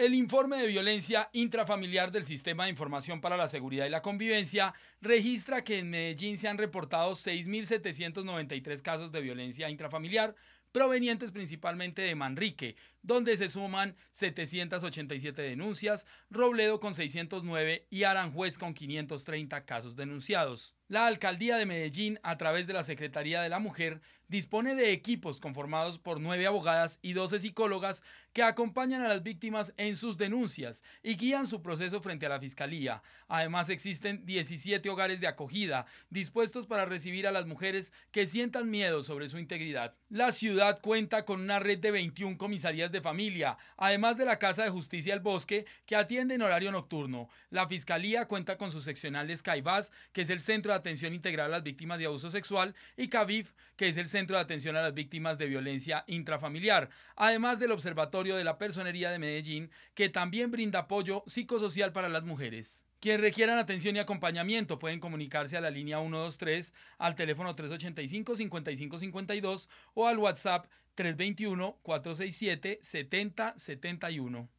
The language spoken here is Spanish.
El informe de violencia intrafamiliar del Sistema de Información para la Seguridad y la Convivencia registra que en Medellín se han reportado 6.793 casos de violencia intrafamiliar, provenientes principalmente de Manrique, donde se suman 787 denuncias, Robledo con 609 y Aranjuez con 530 casos denunciados. La Alcaldía de Medellín, a través de la Secretaría de la Mujer, dispone de equipos conformados por nueve abogadas y 12 psicólogas que acompañan a las víctimas en sus denuncias y guían su proceso frente a la Fiscalía. Además, existen 17 hogares de acogida dispuestos para recibir a las mujeres que sientan miedo sobre su integridad. La ciudad cuenta con una red de 21 comisarías de familia, además de la Casa de Justicia El Bosque, que atiende en horario nocturno. La Fiscalía cuenta con sus seccionales Caivás, que es el Centro de Atención Integral a las Víctimas de Abuso Sexual, y CAVIF, que es el Centro de Atención a las Víctimas de Violencia Intrafamiliar, además del Observatorio de la Personería de Medellín, que también brinda apoyo psicosocial para las mujeres. Quienes requieran atención y acompañamiento pueden comunicarse a la línea 123 al teléfono 385-5552 o al WhatsApp 321-467-7071.